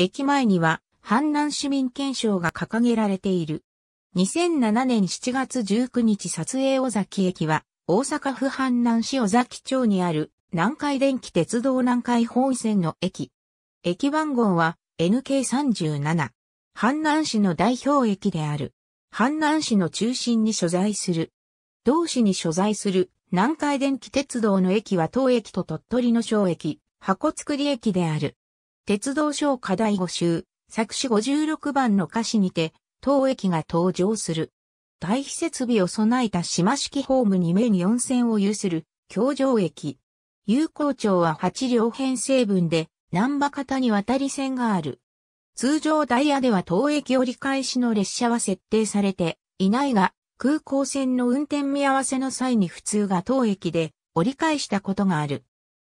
駅前には、阪南市民憲章が掲げられている。2007年7月19日撮影尾崎駅は、大阪府阪南市尾崎町にある、南海電気鉄道南海本線の駅。駅番号は、NK37。阪南市の代表駅である。阪南市の中心に所在する。同市に所在する南海電気鉄道の駅は当駅と鳥取の小駅、箱造駅である。鉄道省課題5集、作詞56番の歌詞にて、当駅が登場する。対比設備を備えた島式ホーム2面4線を有する、京城駅。有効町は8両編成分で、南波方に渡り線がある。通常ダイヤでは当駅折り返しの列車は設定されていないが、空港線の運転見合わせの際に普通が当駅で折り返したことがある。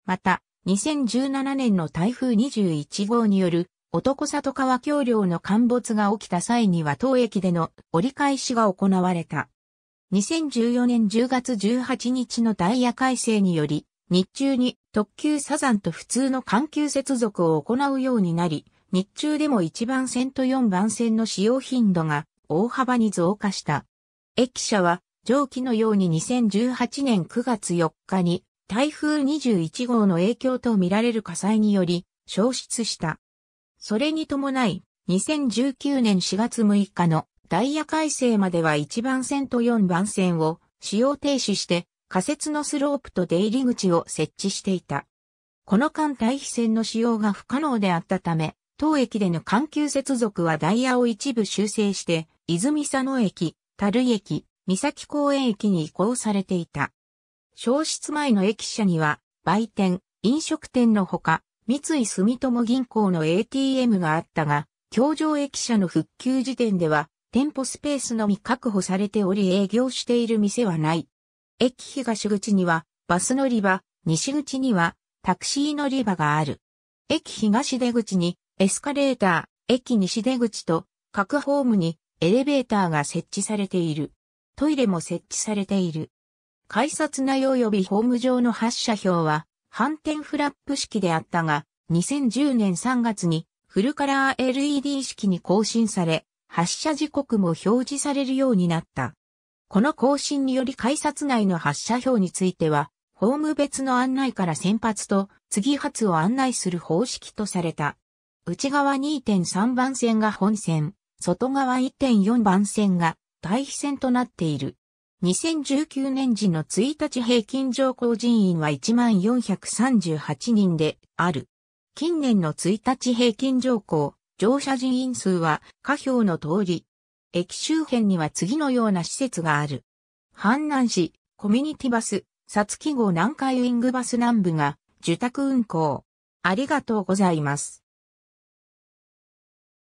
また、2017年の台風21号による男里川橋梁の陥没が起きた際には当駅での折り返しが行われた。2014年10月18日のダイヤ改正により、日中に特急サザンと普通の緩急接続を行うようになり、日中でも1番線と4番線の使用頻度が大幅に増加した。駅舎は上記のように2018年9月4日に台風21号の影響とみられる火災により、消失した。それに伴い、2019年4月6日のダイヤ改正までは1番線と4番線を使用停止して仮設のスロープと出入り口を設置していた。この間対比線の使用が不可能であったため、当駅での緩急接続はダイヤを一部修正して、泉佐野駅、樽駅、三崎公園駅に移行されていた。消失前の駅舎には、売店、飲食店のほか、三井住友銀行の ATM があったが、京上駅舎の復旧時点では、店舗スペースのみ確保されており営業している店はない。駅東口には、バス乗り場、西口には、タクシー乗り場がある。駅東出口に、エスカレーター、駅西出口と、各ホームに、エレベーターが設置されている。トイレも設置されている。改札内及びホーム上の発車表は、反転フラップ式であったが、2010年3月にフルカラー LED 式に更新され、発射時刻も表示されるようになった。この更新により改札内の発射表については、ホーム別の案内から先発と次発を案内する方式とされた。内側2.3番線が本線、外側1.4番線が対比線となっている。2019年時の1日平均上降人員は1438人である。近年の1日平均上降、乗車人員数は下表の通り。駅周辺には次のような施設がある。阪南市、コミュニティバス、サツキ号南海ウィングバス南部が受託運行。ありがとうございます。